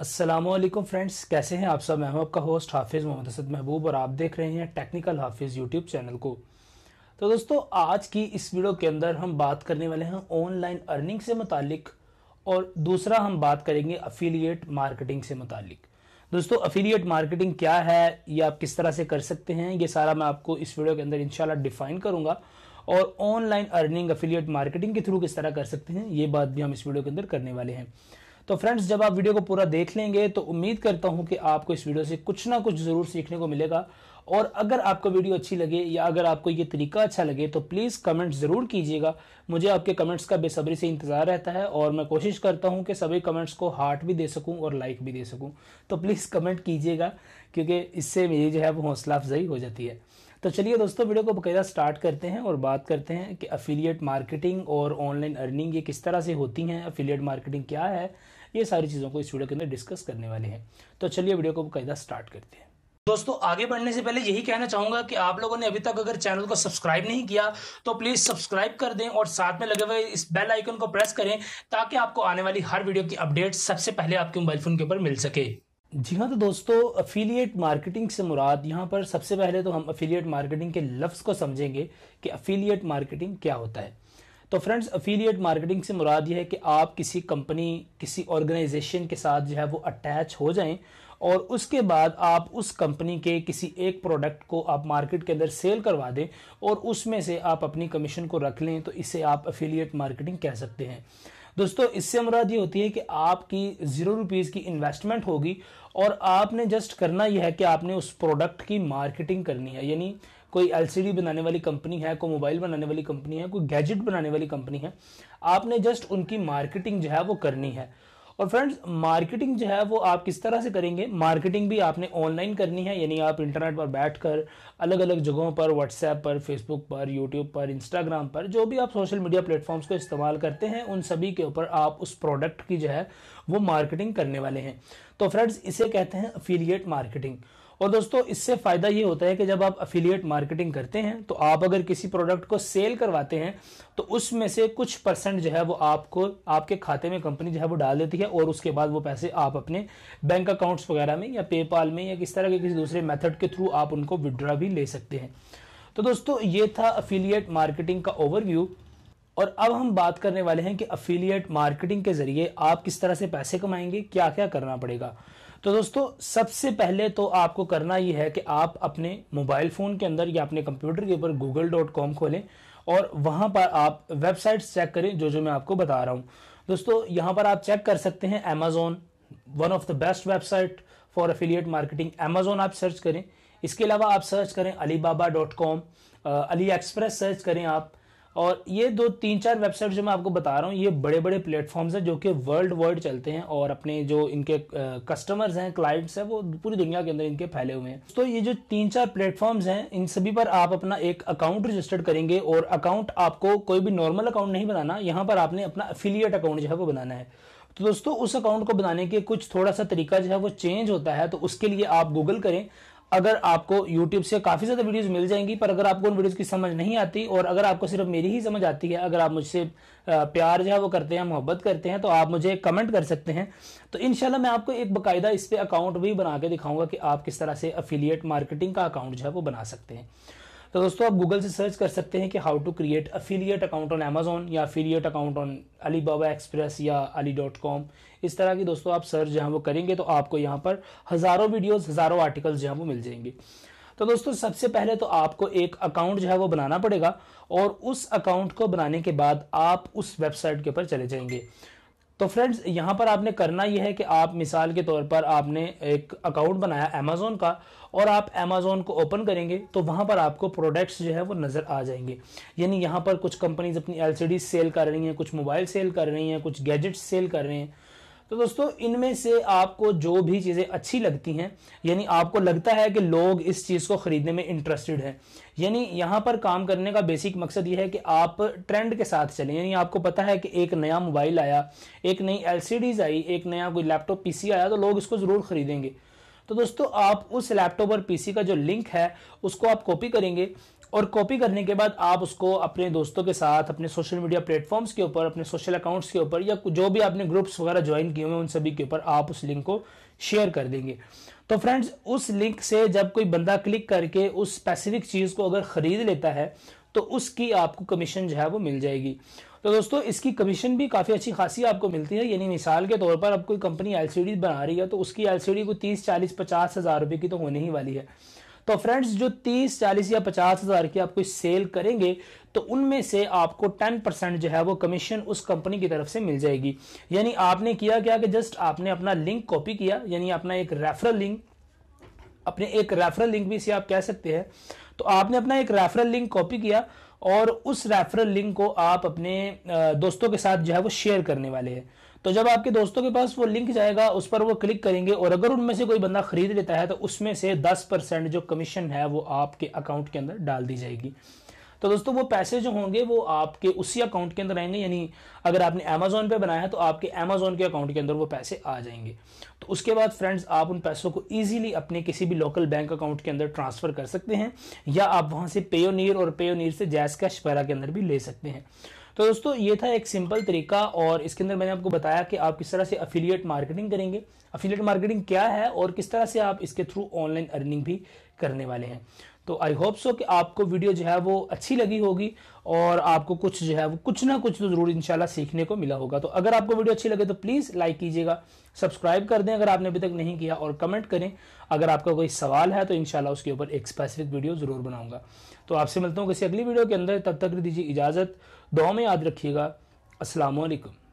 Aslam friends कैसे हैं आप सब मैं हूं आपका होस्ट हाफिज़ मोहम्मद असद महबूब और आप देख रहे हैं टेक्निकल हाफिज़ यूट्यूब चैनल को तो दोस्तों आज की इस वीडियो के अंदर हम बात करने वाले हैं ऑनलाइन अर्निंग से मुतालिक और दूसरा हम बात करेंगे अफिलिएट मार्केटिंग से मुतालिक दोस्तों अफिलिएट मार्केटिंग क्या है ये आप किस तरह से कर सकते हैं ये सारा मैं आपको इस वीडियो के अंदर इंशाल्लाह डिफाइन करूंगा और ऑनलाइन अर्निंग अफिलिएट मार्केटिंग के थ्रू किस तरह कर सकते हैं ये बात भी हम इस वीडियो के अंदर करने वाले हैं तो फ्रेंड्स जब आप वीडियो को पूरा देख लेंगे तो उम्मीद करता हूं कि आपको इस वीडियो से कुछ ना कुछ ज़रूर सीखने को मिलेगा और अगर आपको वीडियो अच्छी लगे या अगर आपको ये तरीका अच्छा लगे तो प्लीज़ कमेंट ज़रूर कीजिएगा मुझे आपके कमेंट्स का बेसब्री से इंतज़ार रहता है और मैं कोशिश करता हूँ कि सभी कमेंट्स को हार्ट भी दे सकूँ और लाइक भी दे सकूँ तो प्लीज़ कमेंट कीजिएगा क्योंकि इससे मेरी जो है वो हौसला अफजाई हो जाती है तो चलिए दोस्तों वीडियो को बकायदा स्टार्ट करते हैं और बात करते हैं कि अफिलियट मार्केटिंग और ऑनलाइन अर्निंग ये किस तरह से होती हैं अफिलियट मार्केटिंग क्या है ये सारी चीज़ों को इस वीडियो के अंदर डिस्कस करने वाले हैं तो चलिए वीडियो को बकायदा स्टार्ट करते हैं दोस्तों आगे बढ़ने से पहले यही कहना चाहूंगा कि आप लोगों ने अभी तक अगर चैनल को सब्सक्राइब नहीं किया तो प्लीज सब्सक्राइब कर दें और साथ में लगे हुए इस बेल आइकन को प्रेस करें ताकि आपको आने वाली हर वीडियो की अपडेट सबसे पहले आपके मोबाइल फोन के ऊपर मिल सके जी हाँ तो दोस्तों अफिलिएट मार्केटिंग से मुराद यहाँ पर सबसे पहले तो हम अफिलिएट मार्केटिंग के लफ्ज़ को समझेंगे कि अफिलिएट मार्केटिंग क्या होता है तो फ्रेंड्स अफिलिएट मार्केटिंग से मुराद यह है कि आप किसी कंपनी किसी ऑर्गेनाइजेशन के साथ जो है वो अटैच हो जाएं और उसके बाद आप उस कंपनी के किसी एक प्रोडक्ट को आप मार्केट के अंदर सेल करवा दें और उसमें से आप अपनी कमीशन को रख लें तो इसे आप अफिलिएट मार्केटिंग कह सकते हैं दोस्तों इससे मुराद ये होती है कि आपकी ज़ीरो रुपीज़ की इन्वेस्टमेंट होगी और आपने जस्ट करना यह है कि आपने उस प्रोडक्ट की मार्केटिंग करनी है यानी कोई एलसीडी बनाने वाली कंपनी है कोई मोबाइल बनाने वाली कंपनी है कोई गैजेट बनाने वाली कंपनी है आपने जस्ट उनकी मार्केटिंग जो है वो करनी है और फ्रेंड्स मार्केटिंग जो है वो आप किस तरह से करेंगे मार्केटिंग भी आपने ऑनलाइन करनी है यानी आप इंटरनेट पर बैठकर अलग अलग जगहों पर व्हाट्सएप पर फेसबुक पर यूट्यूब पर इंस्टाग्राम पर जो भी आप सोशल मीडिया प्लेटफॉर्म्स को इस्तेमाल करते हैं उन सभी के ऊपर आप उस प्रोडक्ट की जो है वो मार्केटिंग करने वाले हैं तो फ्रेंड्स इसे कहते हैं अफिलियट मार्केटिंग और दोस्तों इससे फायदा ये होता है कि जब आप अफिलियट मार्केटिंग करते हैं तो आप अगर किसी प्रोडक्ट को सेल करवाते हैं तो उसमें से कुछ परसेंट जो है वो आपको आपके खाते में कंपनी जो है वो डाल देती है और उसके बाद वो पैसे आप अपने बैंक अकाउंट्स वगैरह में या पेपाल में या किस तरह के किसी दूसरे मेथड के थ्रू आप उनको विदड्रा भी ले सकते हैं तो दोस्तों ये था अफिलियट मार्केटिंग का ओवरव्यू और अब हम बात करने वाले हैं कि अफिलियट मार्केटिंग के जरिए आप किस तरह से पैसे कमाएंगे क्या क्या करना पड़ेगा तो दोस्तों सबसे पहले तो आपको करना ये है कि आप अपने मोबाइल फ़ोन के अंदर या अपने कंप्यूटर के ऊपर गूगल डॉट कॉम खोलें और वहां पर आप वेबसाइट चेक करें जो जो मैं आपको बता रहा हूं दोस्तों यहां पर आप चेक कर सकते हैं Amazon one of the best website for affiliate marketing Amazon आप सर्च करें इसके अलावा आप सर्च करें Alibaba dot com AliExpress search करें आप और ये दो तीन चार वेबसाइट जो मैं आपको बता रहा हूँ ये बड़े बड़े प्लेटफॉर्म्स हैं जो कि वर्ल्ड वाइड चलते हैं और अपने जो इनके कस्टमर्स हैं क्लाइंट्स हैं वो पूरी दुनिया के अंदर इनके फैले हुए हैं तो ये जो तीन चार प्लेटफॉर्म्स हैं इन सभी पर आप अपना एक अकाउंट रजिस्टर्ड करेंगे और अकाउंट आपको कोई भी नॉर्मल अकाउंट नहीं बनाना यहाँ पर आपने अपना अफिलियट अकाउंट जो है वो बनाना है तो दोस्तों उस अकाउंट को बनाने के कुछ थोड़ा सा तरीका जो है वो चेंज होता है तो उसके लिए आप गूगल करें अगर आपको यूट्यूब से काफ़ी ज़्यादा वीडियोस मिल जाएंगी पर अगर आपको उन वीडियोस की समझ नहीं आती और अगर आपको सिर्फ मेरी ही समझ आती है अगर आप मुझसे प्यार जो है वो करते हैं मोहब्बत करते हैं तो आप मुझे कमेंट कर सकते हैं तो इनशाला मैं आपको एक बाकायदा इस पर अकाउंट भी बना के दिखाऊंगा कि आप किस तरह से अफिलियट मार्केटिंग का अकाउंट जो है वो बना सकते हैं तो दोस्तों आप गूगल से सर्च कर सकते हैं कि how to create affiliate account on Amazon या affiliate account on Alibaba express या अली डॉट कॉम इस तरह की दोस्तों आप सर्च जहाँ वो करेंगे तो आपको यहाँ पर हज़ारों वीडियोज़ हज़ारों आर्टिकल्स जहाँ वो मिल जाएंगे तो दोस्तों सबसे पहले तो आपको एक अकाउंट जो है वो बनाना पड़ेगा और उस अकाउंट को बनाने के बाद आप उस वेबसाइट के ऊपर चले जाएंगे तो फ्रेंड्स यहाँ पर आपने करना यह है कि आप मिसाल के तौर पर आपने एक अकाउंट बनाया अमेजोन का और आप अमेजोन को ओपन करेंगे तो वहाँ पर आपको प्रोडक्ट्स जो है वो नज़र आ जाएंगे यानी यहाँ पर कुछ कंपनीज अपनी एलसीडी सेल कर रही हैं कुछ मोबाइल सेल कर रही हैं कुछ गैजेट्स सेल कर रहे हैं तो दोस्तों इनमें से आपको जो भी चीज़ें अच्छी लगती हैं यानी आपको लगता है कि लोग इस चीज़ को ख़रीदने में इंटरेस्टेड हैं यानी यहां पर काम करने का बेसिक मकसद यह है कि आप ट्रेंड के साथ चलें यानी आपको पता है कि एक नया मोबाइल आया एक नई एल आई एक नया कोई लैपटॉप पी आया तो लोग इसको ज़रूर ख़रीदेंगे तो दोस्तों आप उस लैपटॉप और पीसी का जो लिंक है उसको आप कॉपी करेंगे और कॉपी करने के बाद आप उसको अपने दोस्तों के साथ अपने सोशल मीडिया प्लेटफॉर्म्स के ऊपर अपने सोशल अकाउंट्स के ऊपर या जो भी आपने ग्रुप्स वगैरह ज्वाइन किए हुए उन सभी के ऊपर आप उस लिंक को शेयर कर देंगे तो फ्रेंड्स उस लिंक से जब कोई बंदा क्लिक करके उस स्पेसिफिक चीज़ को अगर ख़रीद लेता है तो उसकी आपको कमीशन जो है वो मिल जाएगी तो दोस्तों इसकी कमीशन भी काफ़ी अच्छी खासी आपको मिलती है यानी मिसाल के तौर पर अब कोई कंपनी एल बना रही है तो उसकी एल को तीस चालीस पचास हज़ार रुपये की तो होने ही वाली है तो फ्रेंड्स जो 30 40 या पचास हज़ार की आप कोई सेल करेंगे तो उनमें से आपको 10 परसेंट जो है वो कमीशन उस कंपनी की तरफ से मिल जाएगी यानी आपने किया क्या कि जस्ट आपने अपना लिंक कॉपी किया यानी अपना एक रेफरल लिंक अपने एक रेफरल लिंक भी इसे आप कह सकते हैं तो आपने अपना एक रेफरल लिंक कॉपी किया और उस रेफरल लिंक को आप अपने दोस्तों के साथ जो है वो शेयर करने वाले हैं तो जब आपके दोस्तों के पास वो लिंक जाएगा उस पर वो क्लिक करेंगे और अगर उनमें से कोई बंदा खरीद लेता है तो उसमें से दस परसेंट जो कमीशन है वो आपके अकाउंट के अंदर डाल दी जाएगी तो दोस्तों वो पैसे जो होंगे वो आपके उसी अकाउंट के अंदर आएंगे यानी अगर आपने अमेजोन पे बनाया है तो आपके अमेजोन के अकाउंट के अंदर वो पैसे आ जाएंगे तो उसके बाद फ्रेंड्स आप उन पैसों को ईजिली अपने किसी भी लोकल बैंक अकाउंट के अंदर ट्रांसफ़र कर सकते हैं या आप वहां से पेयोनियर और पेयोनियर से जैस कैश पैरा के अंदर भी ले सकते हैं तो दोस्तों ये था एक सिंपल तरीका और इसके अंदर मैंने आपको बताया कि आप किस तरह से अफिलियट मार्केटिंग करेंगे अफिलियट मार्केटिंग क्या है और किस तरह से आप इसके थ्रू ऑनलाइन अर्निंग भी करने वाले हैं तो आई होप सो कि आपको वीडियो जो है वो अच्छी लगी होगी और आपको कुछ जो है वो कुछ ना कुछ तो ज़रूर इंशाल्लाह सीखने को मिला होगा तो अगर आपको वीडियो अच्छी लगे तो प्लीज़ लाइक कीजिएगा सब्सक्राइब कर दें अगर आपने अभी तक नहीं किया और कमेंट करें अगर आपका कोई सवाल है तो इंशाल्लाह उसके ऊपर एक स्पेसिफिक वीडियो ज़रूर बनाऊंगा तो आपसे मिलता हूँ किसी अगली वीडियो के अंदर तब तक दीजिए इजाज़त दो में याद रखिएगा असलकम